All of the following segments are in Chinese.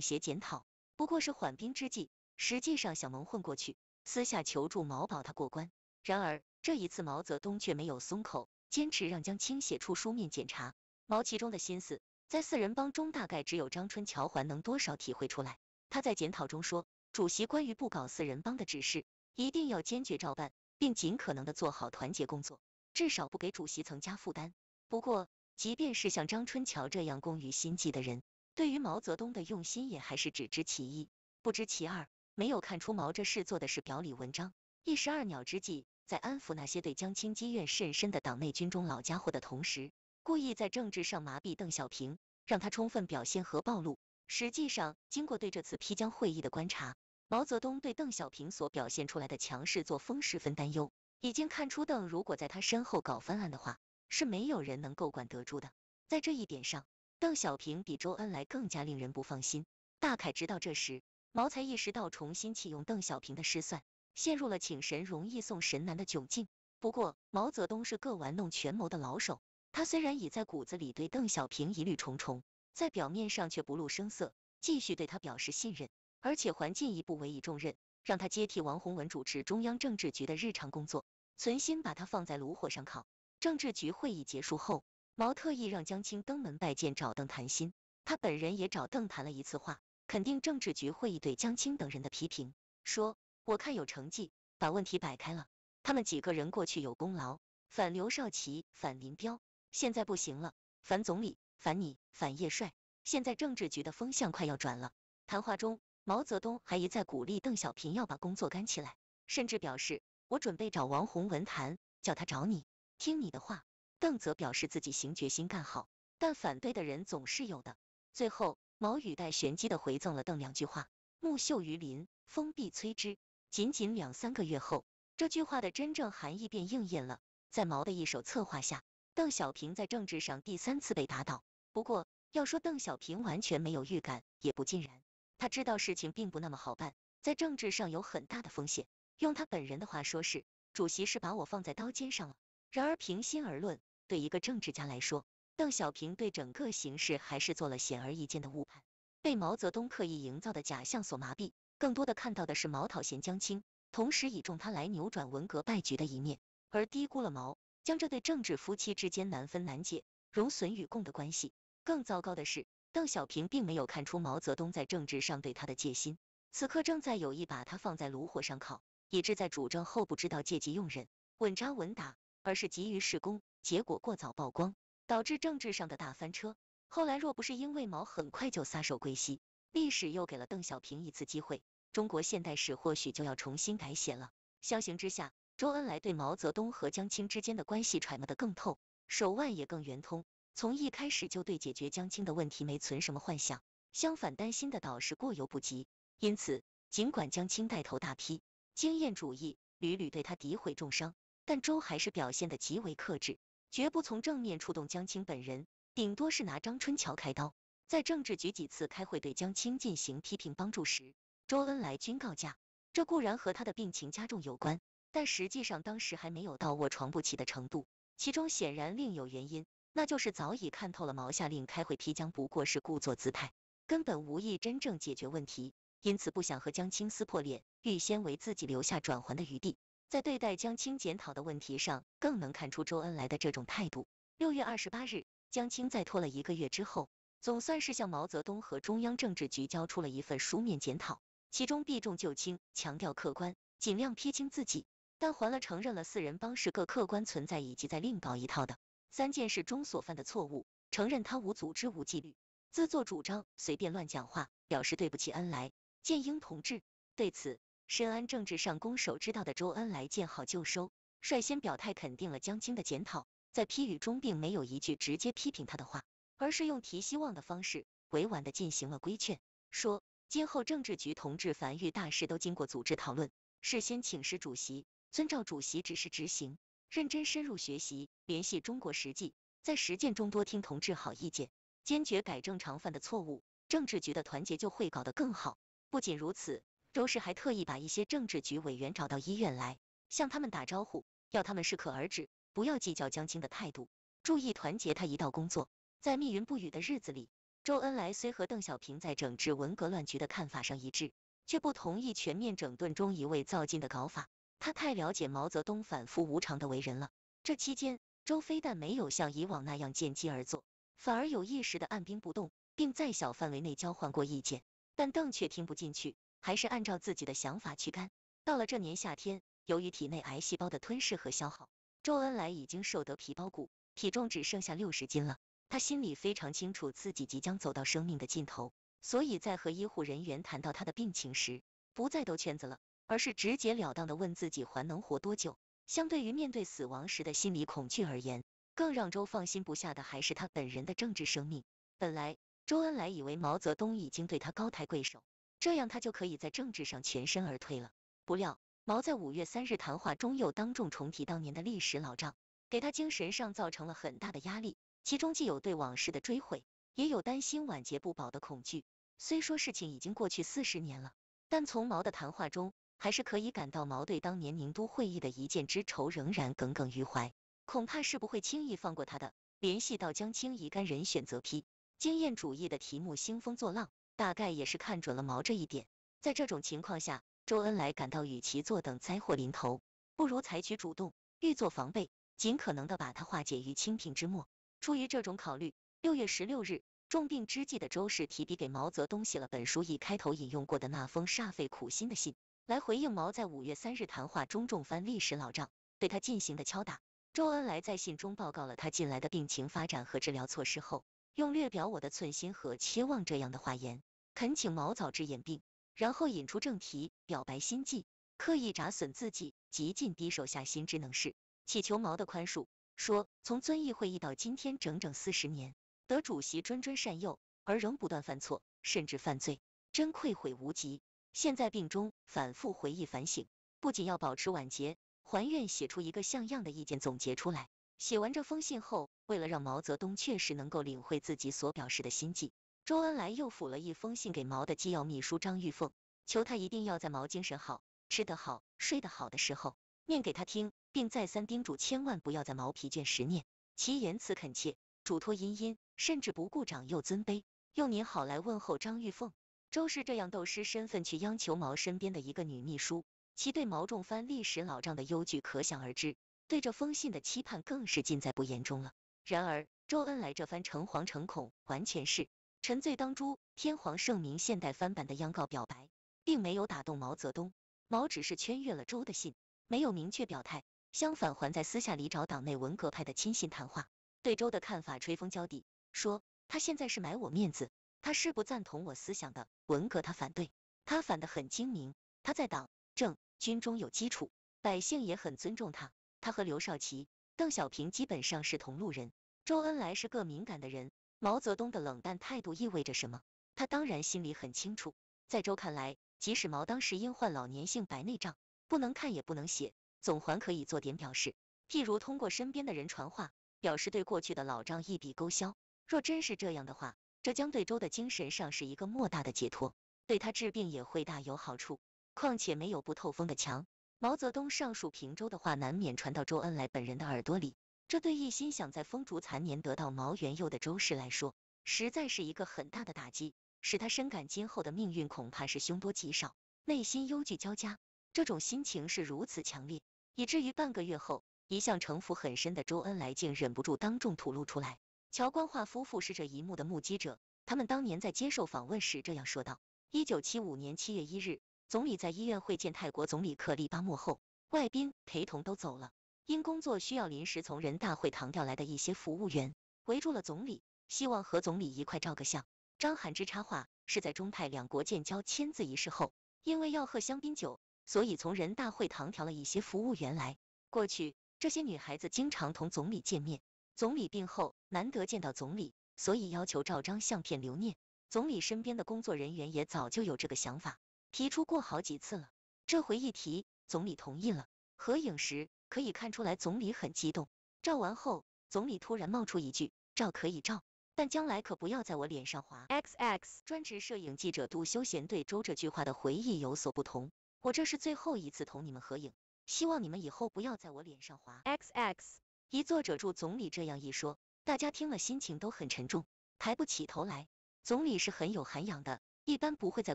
写检讨不过是缓兵之计，实际上想蒙混过去，私下求助毛宝他过关。然而这一次毛泽东却没有松口，坚持让江青写出书面检查。毛其中的心思，在四人帮中大概只有张春桥还能多少体会出来。他在检讨中说，主席关于不搞四人帮的指示，一定要坚决照办，并尽可能的做好团结工作，至少不给主席层加负担。不过，即便是像张春桥这样工于心计的人，对于毛泽东的用心也还是只知其一，不知其二，没有看出毛这事做的是表里文章，一石二鸟之计，在安抚那些对江青积怨甚深的党内军中老家伙的同时，故意在政治上麻痹邓小平，让他充分表现和暴露。实际上，经过对这次批江会议的观察，毛泽东对邓小平所表现出来的强势作风十分担忧，已经看出邓如果在他身后搞翻案的话，是没有人能够管得住的。在这一点上，邓小平比周恩来更加令人不放心。大凯直到这时，毛才意识到重新启用邓小平的失算，陷入了请神容易送神难的窘境。不过，毛泽东是个玩弄权谋的老手，他虽然已在骨子里对邓小平疑虑重重，在表面上却不露声色，继续对他表示信任，而且还进一步委以重任，让他接替王洪文主持中央政治局的日常工作，存心把他放在炉火上烤。政治局会议结束后。毛特意让江青登门拜见，找邓谈心。他本人也找邓谈了一次话，肯定政治局会议对江青等人的批评，说我看有成绩，把问题摆开了。他们几个人过去有功劳，反刘少奇、反林彪，现在不行了，反总理、反你、反叶帅。现在政治局的风向快要转了。谈话中，毛泽东还一再鼓励邓小平要把工作干起来，甚至表示我准备找王洪文谈，叫他找你，听你的话。邓则表示自己行决心干好，但反对的人总是有的。最后，毛语带玄机的回赠了邓两句话：“木秀于林，风必摧之。”仅仅两三个月后，这句话的真正含义便应验了。在毛的一手策划下，邓小平在政治上第三次被打倒。不过，要说邓小平完全没有预感，也不尽然。他知道事情并不那么好办，在政治上有很大的风险。用他本人的话说，是“主席是把我放在刀尖上了”。然而，平心而论，对一个政治家来说，邓小平对整个形势还是做了显而易见的误判，被毛泽东刻意营造的假象所麻痹，更多的看到的是毛讨嫌江青，同时倚重他来扭转文革败局的一面，而低估了毛，将这对政治夫妻之间难分难解、荣损与共的关系。更糟糕的是，邓小平并没有看出毛泽东在政治上对他的戒心，此刻正在有意把他放在炉火上烤，以致在主政后不知道借机用人，稳扎稳打。而是急于施工，结果过早曝光，导致政治上的大翻车。后来若不是因为毛很快就撒手归西，历史又给了邓小平一次机会，中国现代史或许就要重新改写了。相形之下，周恩来对毛泽东和江青之间的关系揣摩得更透，手腕也更圆通，从一开始就对解决江青的问题没存什么幻想，相反担心的倒是过犹不及。因此，尽管江青带头大批经验主义，屡屡对他诋毁重伤。但周还是表现得极为克制，绝不从正面触动江青本人，顶多是拿张春桥开刀。在政治局几次开会对江青进行批评帮助时，周恩来均告假。这固然和他的病情加重有关，但实际上当时还没有到卧床不起的程度。其中显然另有原因，那就是早已看透了毛下令开会批江不过是故作姿态，根本无意真正解决问题，因此不想和江青撕破脸，预先为自己留下转圜的余地。在对待江青检讨的问题上，更能看出周恩来的这种态度。六月二十八日，江青在拖了一个月之后，总算是向毛泽东和中央政治局交出了一份书面检讨，其中避重就轻，强调客观，尽量撇清自己，但还了承认了四人帮是个客观存在以及在另搞一套的三件事中所犯的错误，承认他无组织无纪律，自作主张，随便乱讲话，表示对不起恩来、建英同志。对此，深谙政治上攻守之道的周恩来见好就收，率先表态肯定了江青的检讨，在批语中并没有一句直接批评他的话，而是用提希望的方式委婉的进行了规劝，说：“今后政治局同志凡遇大事都经过组织讨论，事先请示主席，遵照主席指示执行，认真深入学习，联系中国实际，在实践中多听同志好意见，坚决改正常犯的错误，政治局的团结就会搞得更好。”不仅如此。周氏还特意把一些政治局委员找到医院来，向他们打招呼，要他们适可而止，不要计较江青的态度，注意团结他一道工作。在密云不语的日子里，周恩来虽和邓小平在整治文革乱局的看法上一致，却不同意全面整顿中一位造进的搞法。他太了解毛泽东反复无常的为人了。这期间，周非但没有像以往那样见机而作，反而有意识的按兵不动，并在小范围内交换过意见，但邓却听不进去。还是按照自己的想法去干。到了这年夏天，由于体内癌细胞的吞噬和消耗，周恩来已经瘦得皮包骨，体重只剩下六十斤了。他心里非常清楚自己即将走到生命的尽头，所以在和医护人员谈到他的病情时，不再兜圈子了，而是直截了当的问自己还能活多久。相对于面对死亡时的心理恐惧而言，更让周放心不下的还是他本人的政治生命。本来周恩来以为毛泽东已经对他高抬贵手。这样他就可以在政治上全身而退了。不料，毛在五月三日谈话中又当众重提当年的历史老账，给他精神上造成了很大的压力。其中既有对往事的追悔，也有担心晚节不保的恐惧。虽说事情已经过去四十年了，但从毛的谈话中，还是可以感到毛对当年宁都会议的一箭之仇仍然耿耿于怀，恐怕是不会轻易放过他的。联系到江青一干人选择批经验主义的题目兴风作浪。大概也是看准了毛这一点，在这种情况下，周恩来感到与其坐等灾祸临头，不如采取主动，欲作防备，尽可能的把它化解于清平之末。出于这种考虑，六月十六日，重病之际的周氏提笔给毛泽东写了本书一开头引用过的那封煞费苦心的信，来回应毛在五月三日谈话中重翻历史老账，对他进行的敲打。周恩来在信中报告了他近来的病情发展和治疗措施后，用略表我的寸心和期望这样的话言。恳请毛早治眼病，然后引出正题，表白心迹，刻意砸损自己，极尽低手下心之能事，乞求毛的宽恕。说从遵义会议到今天整整四十年，得主席谆谆善诱，而仍不断犯错，甚至犯罪，真愧悔无极。现在病中反复回忆反省，不仅要保持晚节，还愿写出一个像样的意见总结出来。写完这封信后，为了让毛泽东确实能够领会自己所表示的心迹。周恩来又抚了一封信给毛的机要秘书张玉凤，求他一定要在毛精神好、吃得好、睡得好的时候念给他听，并再三叮嘱千万不要在毛疲倦时念。其言辞恳切，嘱托殷殷，甚至不顾长幼尊卑，用“您好”来问候张玉凤。周氏这样斗师身份去央求毛身边的一个女秘书，其对毛仲翻历史老账的忧惧可想而知，对这封信的期盼更是尽在不言中了。然而，周恩来这番诚惶诚恐，完全是。沉醉当初天皇圣明，现代翻版的央告表白，并没有打动毛泽东。毛只是圈阅了周的信，没有明确表态，相反还在私下里找党内文革派的亲信谈话，对周的看法吹风交底，说他现在是买我面子，他是不赞同我思想的，文革他反对，他反得很精明，他在党政军中有基础，百姓也很尊重他，他和刘少奇、邓小平基本上是同路人。周恩来是个敏感的人。毛泽东的冷淡态度意味着什么？他当然心里很清楚。在周看来，即使毛当时因患老年性白内障，不能看也不能写，总还可以做点表示，譬如通过身边的人传话，表示对过去的老账一笔勾销。若真是这样的话，这将对周的精神上是一个莫大的解脱，对他治病也会大有好处。况且没有不透风的墙，毛泽东上述评周的话，难免传到周恩来本人的耳朵里。这对一心想在风烛残年得到毛元佑的周氏来说，实在是一个很大的打击，使他深感今后的命运恐怕是凶多吉少，内心忧惧交加。这种心情是如此强烈，以至于半个月后，一向城府很深的周恩来竟忍不住当众吐露出来。乔冠华夫妇是这一幕的目击者，他们当年在接受访问时这样说道：“一九七五年七月一日，总理在医院会见泰国总理克利巴莫后，外宾陪同都走了。”因工作需要，临时从人大会堂调来的一些服务员围住了总理，希望和总理一块照个相。张含之插话，是在中泰两国建交签字仪式后，因为要喝香槟酒，所以从人大会堂调了一些服务员来。过去这些女孩子经常同总理见面，总理病后难得见到总理，所以要求照张相片留念。总理身边的工作人员也早就有这个想法，提出过好几次了。这回一提，总理同意了。合影时。可以看出来，总理很激动。照完后，总理突然冒出一句：“照可以照，但将来可不要在我脸上划。” X X 专职摄影记者杜修贤对周这句话的回忆有所不同，我这是最后一次同你们合影，希望你们以后不要在我脸上划。” X X 一作者祝总理这样一说，大家听了心情都很沉重，抬不起头来。总理是很有涵养的，一般不会在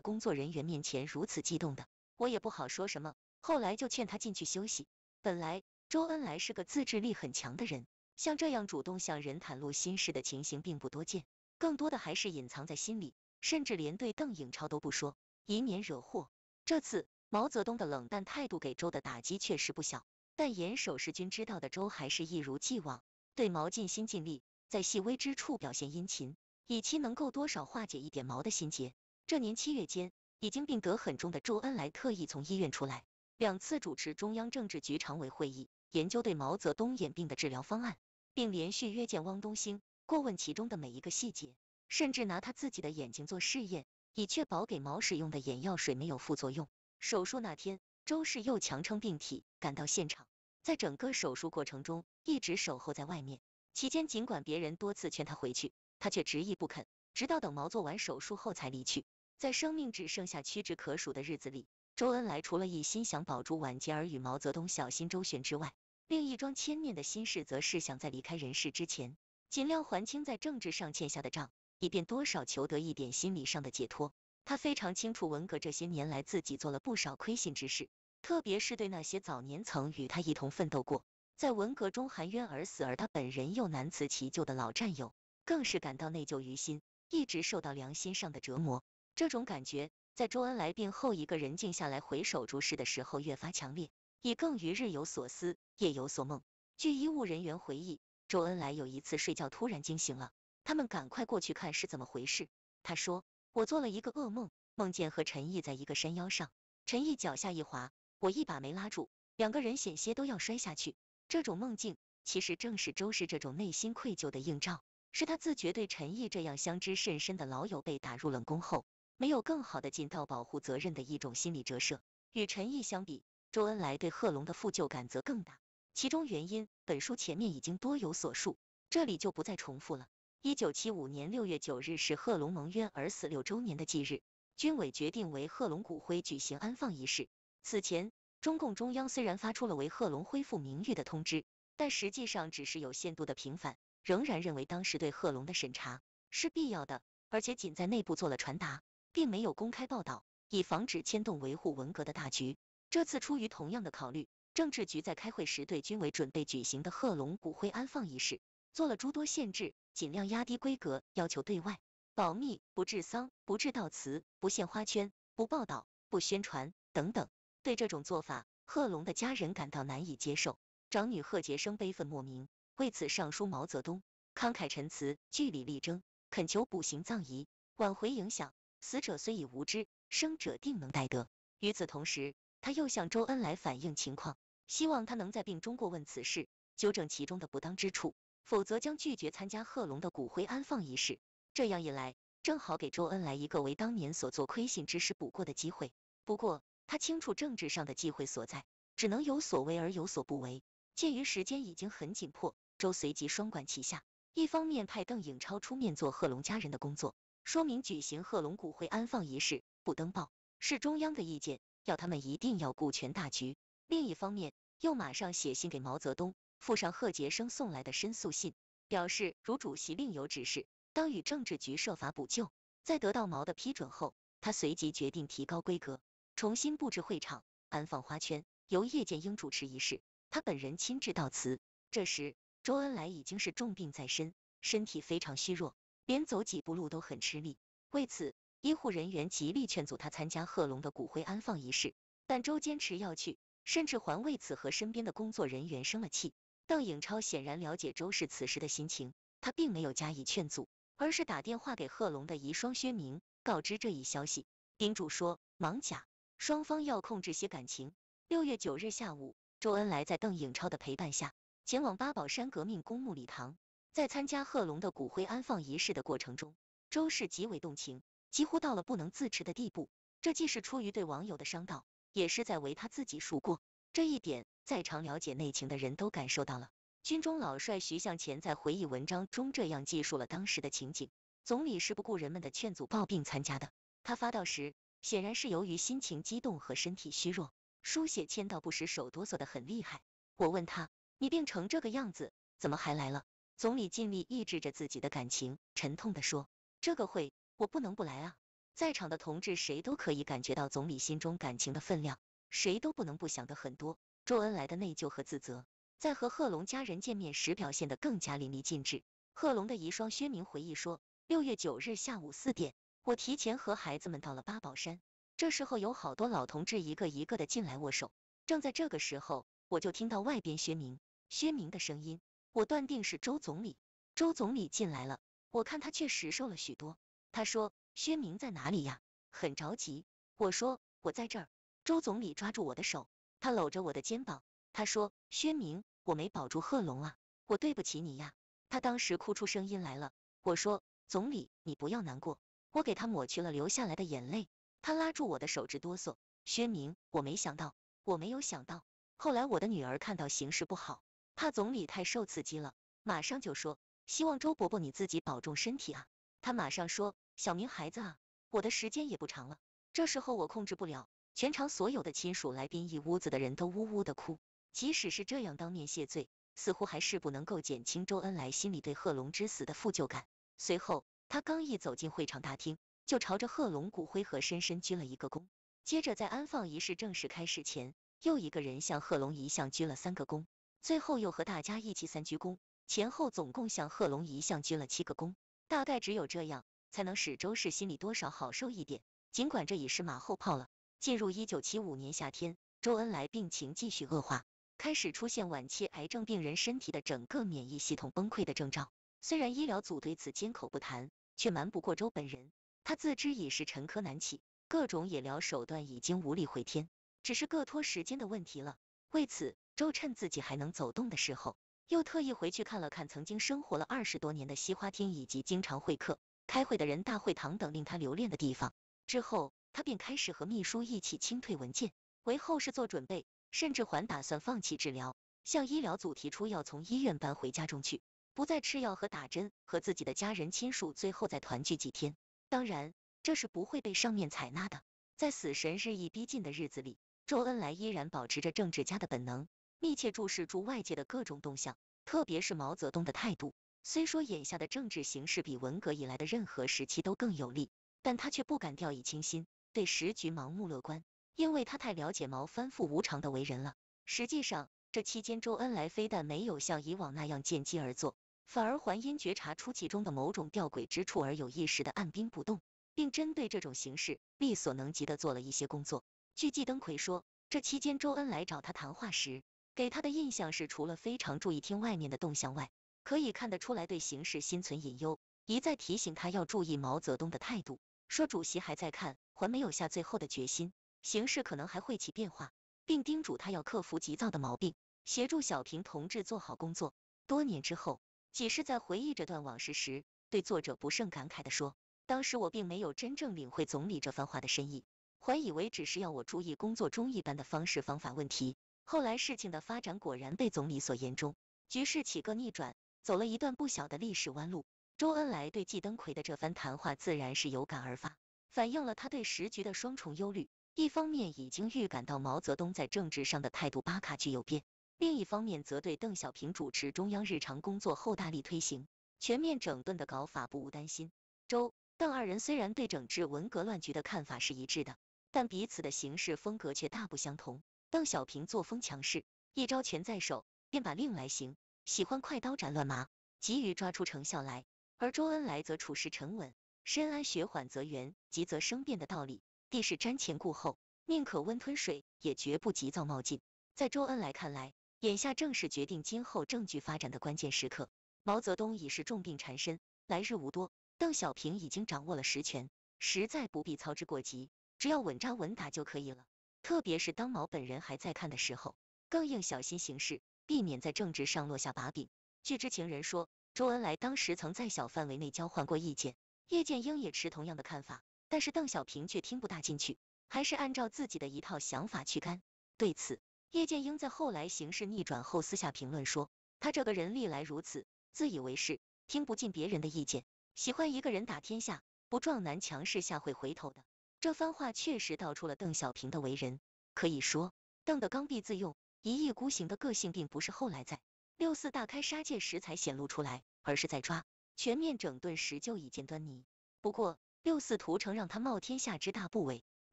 工作人员面前如此激动的，我也不好说什么。后来就劝他进去休息。本来周恩来是个自制力很强的人，像这样主动向人袒露心事的情形并不多见，更多的还是隐藏在心里，甚至连对邓颖超都不说，以免惹祸。这次毛泽东的冷淡态度给周的打击确实不小，但严守时君知道的周还是一如既往，对毛尽心尽力，在细微之处表现殷勤，以期能够多少化解一点毛的心结。这年七月间，已经病得很重的周恩来特意从医院出来。两次主持中央政治局常委会议，研究对毛泽东眼病的治疗方案，并连续约见汪东兴，过问其中的每一个细节，甚至拿他自己的眼睛做试验，以确保给毛使用的眼药水没有副作用。手术那天，周氏又强撑病体赶到现场，在整个手术过程中一直守候在外面。期间，尽管别人多次劝他回去，他却执意不肯，直到等毛做完手术后才离去。在生命只剩下屈指可数的日子里，周恩来除了一心想保住晚节而与毛泽东小心周旋之外，另一桩牵念的心事，则是想在离开人世之前，尽量还清在政治上欠下的账，以便多少求得一点心理上的解脱。他非常清楚，文革这些年来自己做了不少亏心之事，特别是对那些早年曾与他一同奋斗过，在文革中含冤而死，而他本人又难辞其咎的老战友，更是感到内疚于心，一直受到良心上的折磨。这种感觉。在周恩来病后，一个人静下来回首诸事的时候，越发强烈，以更于日有所思，夜有所梦。据医务人员回忆，周恩来有一次睡觉突然惊醒了，他们赶快过去看是怎么回事。他说：“我做了一个噩梦，梦见和陈毅在一个山腰上，陈毅脚下一滑，我一把没拉住，两个人险些都要摔下去。”这种梦境其实正是周氏这种内心愧疚的映照，是他自觉对陈毅这样相知甚深的老友被打入冷宫后。没有更好的尽到保护责任的一种心理折射。与陈毅相比，周恩来对贺龙的负疚感则更大。其中原因，本书前面已经多有所述，这里就不再重复了。一九七五年六月九日是贺龙蒙冤而死六周年的忌日，军委决定为贺龙骨灰举行安放仪式。此前，中共中央虽然发出了为贺龙恢复名誉的通知，但实际上只是有限度的平反，仍然认为当时对贺龙的审查是必要的，而且仅在内部做了传达。并没有公开报道，以防止牵动维护文革的大局。这次出于同样的考虑，政治局在开会时对军委准备举行的贺龙骨灰安放仪式做了诸多限制，尽量压低规格，要求对外保密，不治丧，不致悼词，不献花圈，不报道，不宣传等等。对这种做法，贺龙的家人感到难以接受，长女贺杰生悲愤莫名，为此上书毛泽东，慷慨陈词，据理力争，恳求补行葬仪，挽回影响。死者虽已无知，生者定能待得。与此同时，他又向周恩来反映情况，希望他能在病中过问此事，纠正其中的不当之处，否则将拒绝参加贺龙的骨灰安放仪式。这样一来，正好给周恩来一个为当年所做亏心之事补过的机会。不过，他清楚政治上的忌讳所在，只能有所为而有所不为。鉴于时间已经很紧迫，周随即双管齐下，一方面派邓颖超出面做贺龙家人的工作。说明举行贺龙骨灰安放仪式不登报是中央的意见，要他们一定要顾全大局。另一方面，又马上写信给毛泽东，附上贺杰生送来的申诉信，表示如主席另有指示，当与政治局设法补救。在得到毛的批准后，他随即决定提高规格，重新布置会场，安放花圈，由叶剑英主持仪式，他本人亲自悼词。这时，周恩来已经是重病在身，身体非常虚弱。连走几步路都很吃力，为此医护人员极力劝阻他参加贺龙的骨灰安放仪式，但周坚持要去，甚至还为此和身边的工作人员生了气。邓颖超显然了解周氏此时的心情，他并没有加以劝阻，而是打电话给贺龙的遗孀薛明，告知这一消息，叮嘱说：忙假，双方要控制些感情。六月九日下午，周恩来在邓颖超的陪伴下，前往八宝山革命公墓礼堂。在参加贺龙的骨灰安放仪式的过程中，周氏极为动情，几乎到了不能自持的地步。这既是出于对网友的伤悼，也是在为他自己赎过。这一点，在场了解内情的人都感受到了。军中老帅徐向前在回忆文章中这样记述了当时的情景：总理是不顾人们的劝阻，抱病参加的。他发悼时，显然是由于心情激动和身体虚弱，书写签到不时手哆嗦的很厉害。我问他：“你病成这个样子，怎么还来了？”总理尽力抑制着自己的感情，沉痛地说：“这个会我不能不来啊！”在场的同志谁都可以感觉到总理心中感情的分量，谁都不能不想的很多。周恩来的内疚和自责，在和贺龙家人见面时表现得更加淋漓尽致。贺龙的遗孀薛明回忆说：“六月九日下午四点，我提前和孩子们到了八宝山，这时候有好多老同志一个一个的进来握手，正在这个时候，我就听到外边薛明、薛明的声音。”我断定是周总理，周总理进来了，我看他确实瘦了许多。他说：“薛明在哪里呀？”很着急。我说：“我在这儿。”周总理抓住我的手，他搂着我的肩膀，他说：“薛明，我没保住贺龙啊，我对不起你呀。”他当时哭出声音来了。我说：“总理，你不要难过。”我给他抹去了流下来的眼泪。他拉住我的手直哆嗦。薛明，我没想到，我没有想到。后来我的女儿看到形势不好。怕总理太受刺激了，马上就说，希望周伯伯你自己保重身体啊。他马上说，小明孩子啊，我的时间也不长了，这时候我控制不了。全场所有的亲属来宾一屋子的人都呜呜的哭。即使是这样当面谢罪，似乎还是不能够减轻周恩来心里对贺龙之死的负疚感。随后，他刚一走进会场大厅，就朝着贺龙骨灰盒深深鞠了一个躬。接着，在安放仪式正式开始前，又一个人向贺龙遗像鞠了三个躬。最后又和大家一起三鞠躬，前后总共向贺龙遗像鞠了七个躬，大概只有这样才能使周氏心里多少好受一点。尽管这已是马后炮了。进入一九七五年夏天，周恩来病情继续恶化，开始出现晚期癌症病人身体的整个免疫系统崩溃的征兆。虽然医疗组对此缄口不谈，却瞒不过周本人。他自知已是沉疴难起，各种医疗手段已经无力回天，只是各拖时间的问题了。为此。周趁自己还能走动的时候，又特意回去看了看曾经生活了二十多年的西花厅以及经常会客、开会的人大会堂等令他留恋的地方。之后，他便开始和秘书一起清退文件，为后事做准备，甚至还打算放弃治疗，向医疗组提出要从医院搬回家中去，不再吃药和打针，和自己的家人亲属最后再团聚几天。当然，这是不会被上面采纳的。在死神日益逼近的日子里，周恩来依然保持着政治家的本能。密切注视住外界的各种动向，特别是毛泽东的态度。虽说眼下的政治形势比文革以来的任何时期都更有利，但他却不敢掉以轻心，对时局盲目乐观，因为他太了解毛反复无常的为人了。实际上，这期间周恩来非但没有像以往那样见机而作，反而还因觉察出其中的某种吊诡之处而有意识的按兵不动，并针对这种形势力所能及的做了一些工作。据季登奎说，这期间周恩来找他谈话时。给他的印象是，除了非常注意听外面的动向外，可以看得出来对形势心存隐忧，一再提醒他要注意毛泽东的态度，说主席还在看，还没有下最后的决心，形势可能还会起变化，并叮嘱他要克服急躁的毛病，协助小平同志做好工作。多年之后，几是在回忆这段往事时，对作者不胜感慨地说：“当时我并没有真正领会总理这番话的深意，还以为只是要我注意工作中一般的方式方法问题。”后来事情的发展果然被总理所言中，局势起个逆转，走了一段不小的历史弯路。周恩来对季登奎的这番谈话自然是有感而发，反映了他对时局的双重忧虑：一方面已经预感到毛泽东在政治上的态度巴卡具有变，另一方面则对邓小平主持中央日常工作后大力推行全面整顿的搞法不无担心。周邓二人虽然对整治文革乱局的看法是一致的，但彼此的行事风格却大不相同。邓小平作风强势，一招拳在手，便把令来行，喜欢快刀斩乱麻，急于抓出成效来；而周恩来则处事沉稳，深谙“学缓则圆，急则生变”的道理，地势瞻前顾后，宁可温吞水，也绝不急躁冒进。在周恩来看来，眼下正是决定今后政局发展的关键时刻。毛泽东已是重病缠身，来日无多，邓小平已经掌握了实权，实在不必操之过急，只要稳扎稳打就可以了。特别是当毛本人还在看的时候，更应小心行事，避免在政治上落下把柄。据知情人说，周恩来当时曾在小范围内交换过意见，叶剑英也持同样的看法，但是邓小平却听不大进去，还是按照自己的一套想法去干。对此，叶剑英在后来形势逆转后私下评论说，他这个人历来如此，自以为是，听不进别人的意见，喜欢一个人打天下，不撞南墙是下会回头的。这番话确实道出了邓小平的为人，可以说，邓的刚愎自用、一意孤行的个性，并不是后来在六四大开杀戒时才显露出来，而是在抓全面整顿时就已见端倪。不过，六四屠城让他冒天下之大不韪，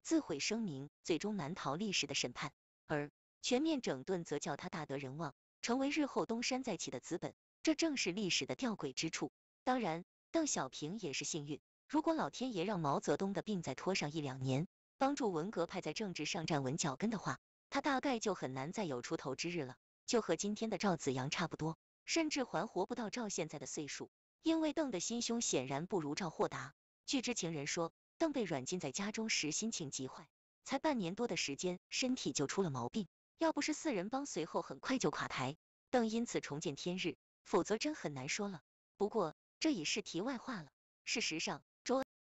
自毁声名，最终难逃历史的审判；而全面整顿则叫他大得人望，成为日后东山再起的资本。这正是历史的吊诡之处。当然，邓小平也是幸运。如果老天爷让毛泽东的病再拖上一两年，帮助文革派在政治上站稳脚跟的话，他大概就很难再有出头之日了，就和今天的赵子阳差不多，甚至还活不到赵现在的岁数。因为邓的心胸显然不如赵豁达。据知情人说，邓被软禁在家中时心情极坏，才半年多的时间，身体就出了毛病。要不是四人帮随后很快就垮台，邓因此重见天日，否则真很难说了。不过这已是题外话了。事实上，